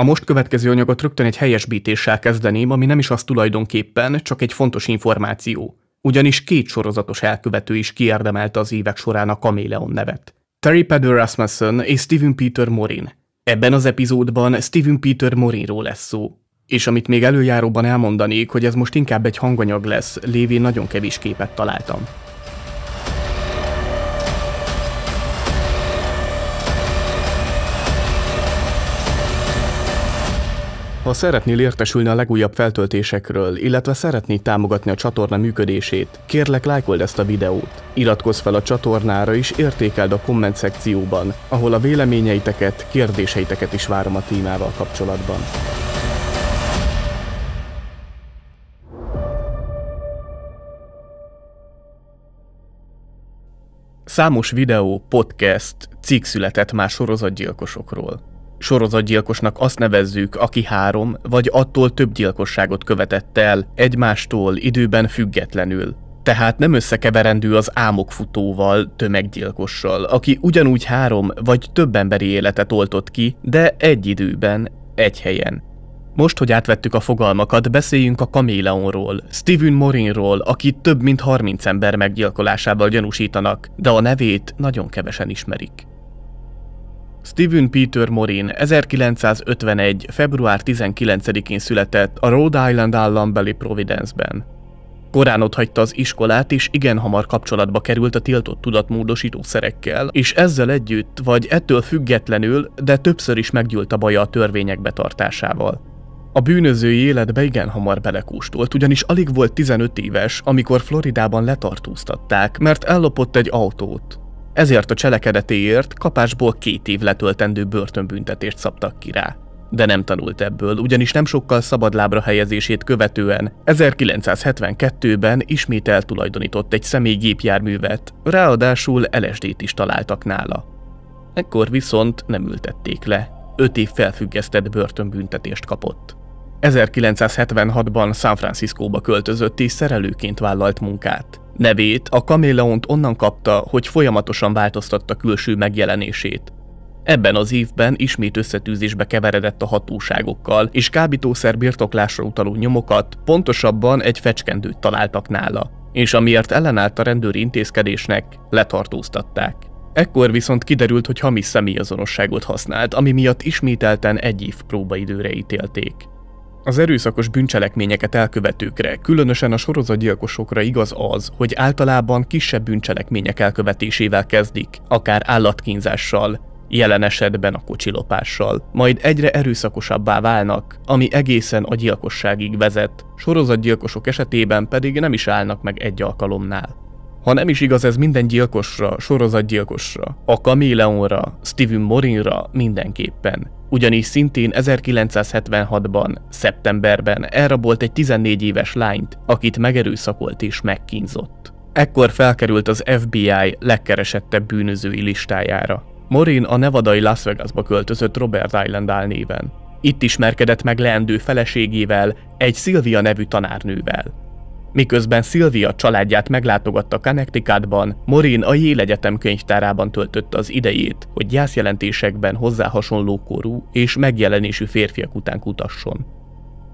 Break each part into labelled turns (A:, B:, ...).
A: A most következő anyagot rögtön egy helyesbítéssel kezdeném, ami nem is az tulajdonképpen, csak egy fontos információ. Ugyanis két sorozatos elkövető is kiérdemelte az évek során a Kaméleon nevet. Terry Pedder Rasmussen és Steven Peter Morin. Ebben az epizódban Steven Peter Morinról lesz szó. És amit még előjáróban elmondanék, hogy ez most inkább egy hanganyag lesz, lévén nagyon kevés képet találtam. Ha szeretnél értesülni a legújabb feltöltésekről, illetve szeretnéd támogatni a csatorna működését, kérlek lájkold ezt a videót. Iratkozz fel a csatornára és értékeld a komment szekcióban, ahol a véleményeiteket, kérdéseiteket is várom a témával kapcsolatban. Számos videó, podcast, cikk született már sorozatgyilkosokról sorozatgyilkosnak azt nevezzük, aki három vagy attól több gyilkosságot követett el, egymástól időben függetlenül. Tehát nem összekeverendő az ámokfutóval tömeggyilkossal, aki ugyanúgy három vagy több emberi életet oltott ki, de egy időben, egy helyen. Most, hogy átvettük a fogalmakat, beszéljünk a kaméleonról, Steven Morinról, aki több mint 30 ember meggyilkolásával gyanúsítanak, de a nevét nagyon kevesen ismerik. Steven Peter Morin 1951. február 19-én született a Rhode Island állambeli Providence-ben. Korán otthagyta az iskolát, és igen hamar kapcsolatba került a tiltott tudatmódosító szerekkel, és ezzel együtt, vagy ettől függetlenül, de többször is meggyűlt a baja a törvények betartásával. A bűnözői életbe igen hamar belekóstolt, ugyanis alig volt 15 éves, amikor Floridában letartóztatták, mert ellopott egy autót ezért a cselekedetéért kapásból két év letöltendő börtönbüntetést szabtak ki rá. De nem tanult ebből, ugyanis nem sokkal szabadlábra helyezését követően 1972-ben ismét eltulajdonított egy személygépjárművet, ráadásul LSD-t is találtak nála. Ekkor viszont nem ültették le, öt év felfüggesztett börtönbüntetést kapott. 1976-ban San Franciscóba költözött és szerelőként vállalt munkát. Nevét a kaméleont onnan kapta, hogy folyamatosan változtatta külső megjelenését. Ebben az évben ismét összetűzésbe keveredett a hatóságokkal, és kábítószer birtoklásra utaló nyomokat, pontosabban egy fecskendőt találtak nála, és amiért ellenállt a rendőri intézkedésnek, letartóztatták. Ekkor viszont kiderült, hogy hamis személyazonosságot használt, ami miatt ismételten egy év próbaidőre ítélték. Az erőszakos bűncselekményeket elkövetőkre, különösen a sorozatgyilkosokra igaz az, hogy általában kisebb bűncselekmények elkövetésével kezdik, akár állatkínzással, jelen esetben a kocsilopással, majd egyre erőszakosabbá válnak, ami egészen a gyilkosságig vezet, sorozatgyilkosok esetében pedig nem is állnak meg egy alkalomnál. Ha nem is igaz ez minden gyilkosra, sorozatgyilkosra, a Kaméleonra, Steven Morinra mindenképpen, ugyanis szintén 1976-ban, szeptemberben elrabolt egy 14 éves lányt, akit megerőszakolt és megkínzott. Ekkor felkerült az FBI legkeresettebb bűnözői listájára. Morin a nevadai Las Vegasba költözött Robert Island néven. Itt ismerkedett meg leendő feleségével, egy Sylvia nevű tanárnővel. Miközben Szilvia családját meglátogatta Connecticutban, Morin a Yale Egyetem könyvtárában töltötte az idejét, hogy gyászjelentésekben hozzá hasonló korú és megjelenésű férfiak után kutasson.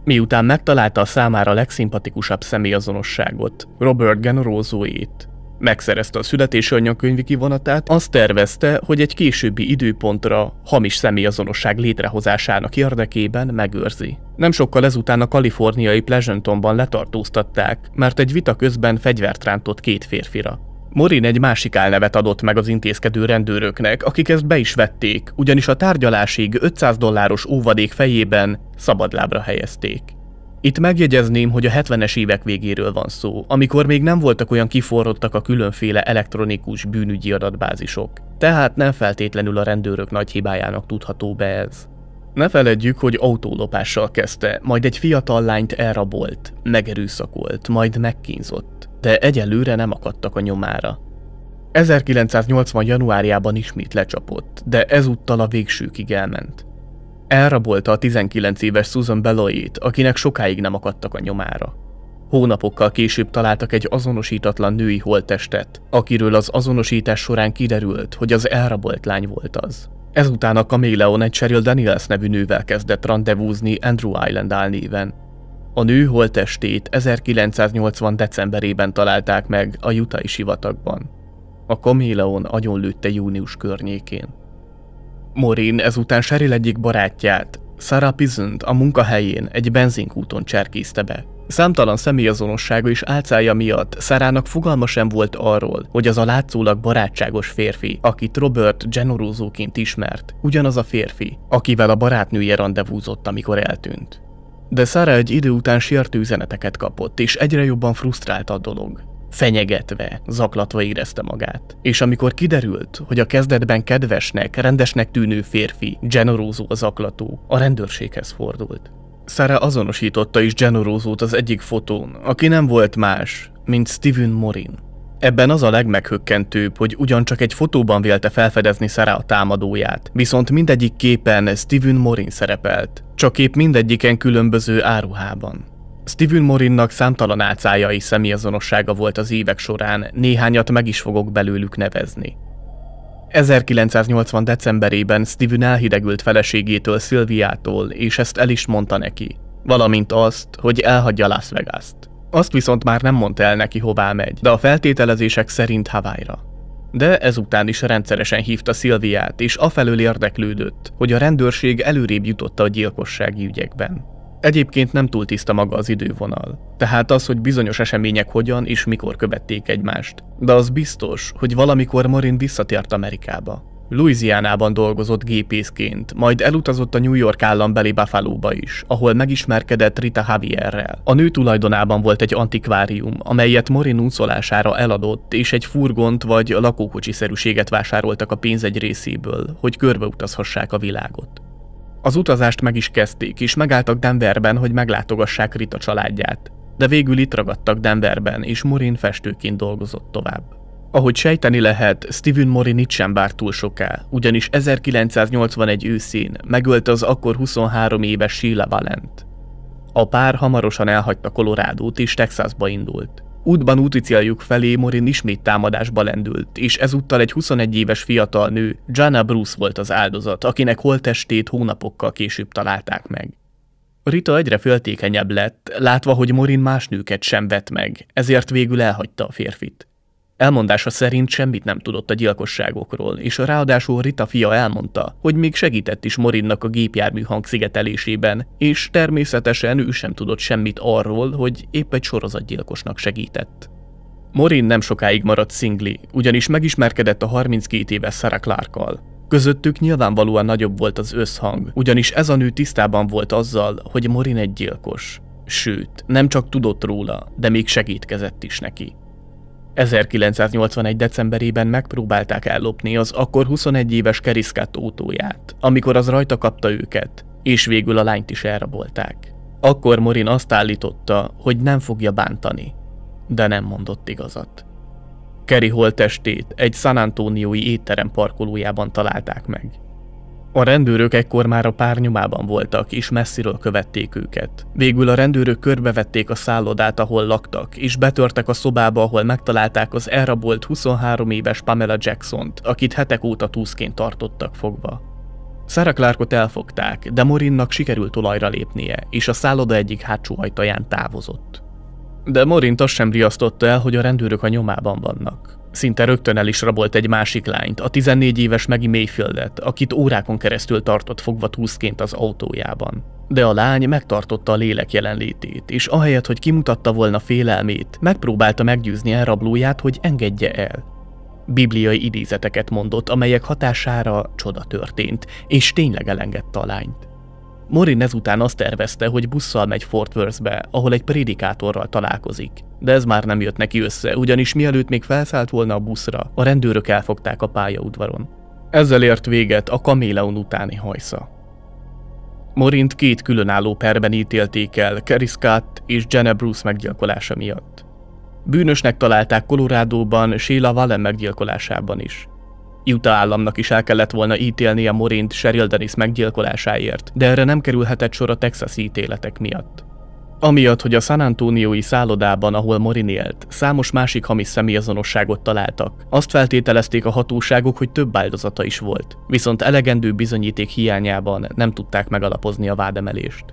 A: Miután megtalálta a számára legszimpatikusabb személyazonosságot, Robert Generózóét, megszerezte a születési anyakönyvi kivonatát, azt tervezte, hogy egy későbbi időpontra hamis személyazonosság létrehozásának érdekében megőrzi. Nem sokkal ezután a kaliforniai Pleasantonban letartóztatták, mert egy vita közben fegyvert rántott két férfira. Morin egy másik álnevet adott meg az intézkedő rendőröknek, akik ezt be is vették, ugyanis a tárgyalásig 500 dolláros óvadék fejében szabadlábra helyezték. Itt megjegyezném, hogy a 70-es évek végéről van szó, amikor még nem voltak olyan kiforrottak a különféle elektronikus bűnügyi adatbázisok, tehát nem feltétlenül a rendőrök nagy hibájának tudható be ez. Ne feledjük, hogy autólopással kezdte, majd egy fiatal lányt elrabolt, megerőszakolt, majd megkínzott, de egyelőre nem akadtak a nyomára. 1980. januárjában ismét lecsapott, de ezúttal a végsőkig elment. Elrabolta a 19 éves Susan Belloyt, akinek sokáig nem akadtak a nyomára. Hónapokkal később találtak egy azonosítatlan női holttestet, akiről az azonosítás során kiderült, hogy az elrabolt lány volt az. Ezután a kaméleon egy Cheryl Daniels nevű nővel kezdett rendezvúzni Andrew Island álnéven. A nő holttestét 1980. decemberében találták meg a jutai sivatagban. A kaméleon agyonlőtte június környékén. Morin ezután Cheryl egyik barátját, Sarah Pizont a munkahelyén egy benzinkúton cserkészte be. Számtalan személyazonossága és álcája miatt Szárának fogalma sem volt arról, hogy az a látszólag barátságos férfi, akit Robert generózóként ismert, ugyanaz a férfi, akivel a barátnője rendezvúzott, amikor eltűnt. De Szára egy idő után sértő üzeneteket kapott, és egyre jobban frusztrált a dolog fenyegetve, zaklatva érezte magát. És amikor kiderült, hogy a kezdetben kedvesnek, rendesnek tűnő férfi, generózó a zaklató, a rendőrséghez fordult. Sarah azonosította is generózót az egyik fotón, aki nem volt más, mint Steven Morin. Ebben az a legmeghökkentőbb, hogy ugyancsak egy fotóban vélte felfedezni Szára a támadóját, viszont mindegyik képen Steven Morin szerepelt, csak épp mindegyiken különböző áruhában. Steven Morinnak számtalan álcájai személyazonossága volt az évek során, néhányat meg is fogok belőlük nevezni. 1980. decemberében Steven elhidegült feleségétől Szilviától, és ezt el is mondta neki, valamint azt, hogy elhagyja Las Vegas-t. Azt viszont már nem mondta el neki, hová megy, de a feltételezések szerint Hawaii-ra. De ezután is rendszeresen hívta Szilviát, és afelől érdeklődött, hogy a rendőrség előrébb jutotta a gyilkossági ügyekben. Egyébként nem túl tiszta maga az idővonal, tehát az, hogy bizonyos események hogyan és mikor követték egymást. De az biztos, hogy valamikor Marin visszatért Amerikába. Louisianában dolgozott gépészként, majd elutazott a New York állambeli Buffalo-ba is, ahol megismerkedett Rita Javierrel. A nő tulajdonában volt egy antikvárium, amelyet Morin úszolására eladott, és egy furgont vagy lakókocsiszerűséget vásároltak a pénz egy részéből, hogy körbeutazhassák a világot. Az utazást meg is kezdték, és megálltak Denverben, hogy meglátogassák Rita családját. De végül itt ragadtak Denverben, és Morin festőként dolgozott tovább. Ahogy sejteni lehet, Steven Morin itt sem várt túl soká, ugyanis 1981 őszén megölt az akkor 23 éves Sheila Valent. A pár hamarosan elhagyta Kolorádót és Texasba indult. Útban úti céljuk felé Morin ismét támadásba lendült, és ezúttal egy 21 éves fiatal nő, Jana Bruce volt az áldozat, akinek holttestét hónapokkal később találták meg. Rita egyre föltékenyebb lett, látva, hogy Morin más nőket sem vett meg, ezért végül elhagyta a férfit. Elmondása szerint semmit nem tudott a gyilkosságokról, és ráadásul Rita fia elmondta, hogy még segített is Morinnak a gépjármű hangszigetelésében, és természetesen ő sem tudott semmit arról, hogy épp egy sorozatgyilkosnak segített. Morin nem sokáig maradt szingli, ugyanis megismerkedett a 32 éves Sarah Clarkkal. Közöttük nyilvánvalóan nagyobb volt az összhang, ugyanis ez a nő tisztában volt azzal, hogy Morin egy gyilkos. Sőt, nem csak tudott róla, de még segítkezett is neki. 1981. decemberében megpróbálták ellopni az akkor 21 éves Keriszkát autóját, amikor az rajta kapta őket, és végül a lányt is elrabolták. Akkor Morin azt állította, hogy nem fogja bántani, de nem mondott igazat. Keri holttestét egy San Antonioi étterem parkolójában találták meg. A rendőrök ekkor már a pár nyomában voltak, és messziről követték őket. Végül a rendőrök körbevették a szállodát, ahol laktak, és betörtek a szobába, ahol megtalálták az elrabolt 23 éves Pamela Jackson-t, akit hetek óta túszként tartottak fogva. Sarah Clarkot elfogták, de Morinnak sikerült olajra lépnie, és a szálloda egyik hátsó ajtaján távozott. De Morint azt sem riasztotta el, hogy a rendőrök a nyomában vannak. Szinte rögtön el is rabolt egy másik lányt, a 14 éves Maggie Mayfieldet, akit órákon keresztül tartott fogva túszként az autójában. De a lány megtartotta a lélek jelenlétét, és ahelyett, hogy kimutatta volna félelmét, megpróbálta meggyőzni elrablóját, hogy engedje el. Bibliai idézeteket mondott, amelyek hatására csoda történt, és tényleg elengedte a lányt. Morin ezután azt tervezte, hogy busszal megy Fort Worthbe, ahol egy prédikátorral találkozik. De ez már nem jött neki össze, ugyanis mielőtt még felszállt volna a buszra, a rendőrök elfogták a pályaudvaron. Ezzel ért véget a kaméleon utáni hajsza. Morint két különálló perben ítélték el Kerry Scott és Jenna Bruce meggyilkolása miatt. Bűnösnek találták Kolorádóban Sheila Wallen meggyilkolásában is. Utah államnak is el kellett volna a Morint Sheryl Dennis meggyilkolásáért, de erre nem kerülhetett sor a texasi ítéletek miatt. Amiatt, hogy a San Antonioi szállodában, ahol Morin élt, számos másik hamis személyazonosságot találtak. Azt feltételezték a hatóságok, hogy több áldozata is volt, viszont elegendő bizonyíték hiányában nem tudták megalapozni a vádemelést.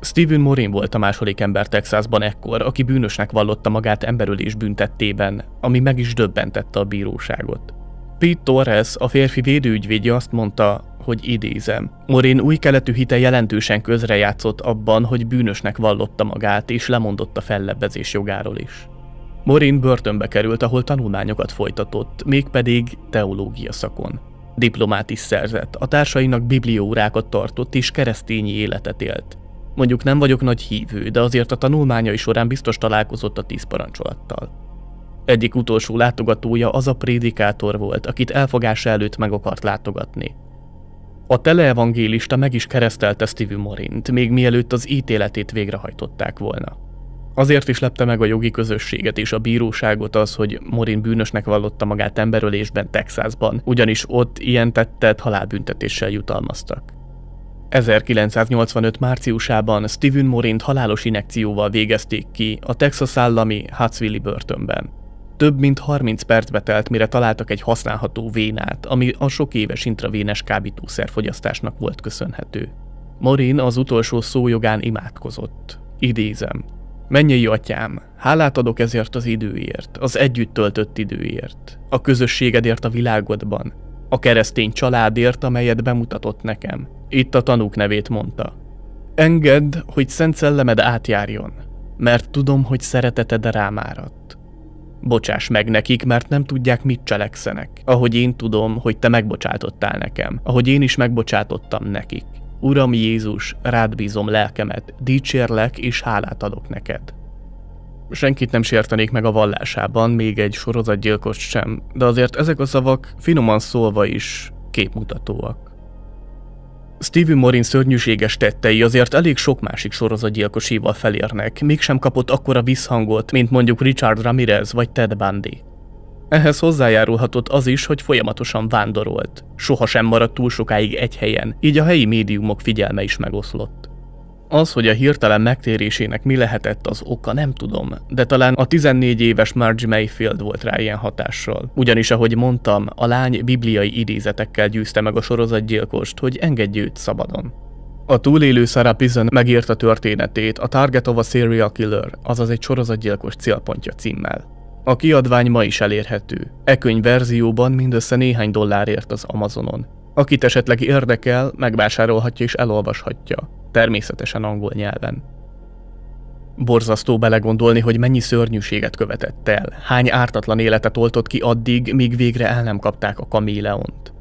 A: Steven Morin volt a második ember Texasban ekkor, aki bűnösnek vallotta magát emberölés büntettében, ami meg is döbbentette a bíróságot. Pete Torres, a férfi védőügyvédje azt mondta, hogy idézem. Morin új keletű hite jelentősen közrejátszott abban, hogy bűnösnek vallotta magát, és lemondott a fellebbezés jogáról is. Morin börtönbe került, ahol tanulmányokat folytatott, mégpedig teológia szakon. Diplomát is szerzett, a társainak bibliórákat tartott és keresztényi életet élt. Mondjuk nem vagyok nagy hívő, de azért a tanulmányai során biztos találkozott a tíz parancsolattal. Egyik utolsó látogatója az a prédikátor volt, akit elfogása előtt meg akart látogatni. A teleevangélista meg is keresztelte Steve Morint, még mielőtt az ítéletét végrehajtották volna. Azért is lepte meg a jogi közösséget és a bíróságot az, hogy Morin bűnösnek vallotta magát emberölésben Texasban, ugyanis ott ilyen tettet halálbüntetéssel jutalmaztak. 1985. márciusában Steven Morint halálos inekcióval végezték ki a Texas állami Hatsvilli börtönben. Több mint 30 percbe telt, mire találtak egy használható vénát, ami a sok éves intravénes kábítószerfogyasztásnak volt köszönhető. Morin az utolsó szó jogán imádkozott. Idézem. Mennyi atyám, hálát adok ezért az időért, az együtt töltött időért, a közösségedért a világodban, a keresztény családért, amelyet bemutatott nekem. Itt a tanúk nevét mondta. Engedd, hogy szent szellemed átjárjon, mert tudom, hogy szereteted rámáradt. Bocsáss meg nekik, mert nem tudják, mit cselekszenek. Ahogy én tudom, hogy te megbocsátottál nekem, ahogy én is megbocsátottam nekik. Uram Jézus, rád bízom lelkemet, dicsérlek és hálát adok neked. Senkit nem sértenék meg a vallásában, még egy sorozatgyilkost sem, de azért ezek a szavak finoman szólva is képmutatóak. Stevie Morin szörnyűséges tettei azért elég sok másik sorozatgyilkosival felérnek, mégsem kapott akkora visszhangot, mint mondjuk Richard Ramirez vagy Ted Bundy. Ehhez hozzájárulhatott az is, hogy folyamatosan vándorolt. Sohasem maradt túl sokáig egy helyen, így a helyi médiumok figyelme is megoszlott. Az, hogy a hirtelen megtérésének mi lehetett az oka, nem tudom, de talán a 14 éves Marge Mayfield volt rá ilyen hatással. Ugyanis, ahogy mondtam, a lány bibliai idézetekkel gyűzte meg a sorozatgyilkost, hogy engedj őt szabadon. A túlélő Sarah Pizon megírta történetét a Target of a Serial Killer, azaz egy sorozatgyilkos célpontja címmel. A kiadvány ma is elérhető. E könyv verzióban mindössze néhány dollárért az Amazonon. Akit esetleg érdekel, megvásárolhatja és elolvashatja természetesen angol nyelven. Borzasztó belegondolni, hogy mennyi szörnyűséget követett el, hány ártatlan életet oltott ki addig, míg végre el nem kapták a kaméleont.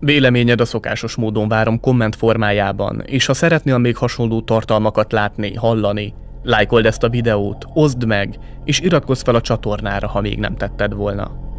A: Véleményed a szokásos módon várom komment formájában, és ha szeretnél még hasonló tartalmakat látni, hallani, lájkold ezt a videót, oszd meg, és iratkozz fel a csatornára, ha még nem tetted volna.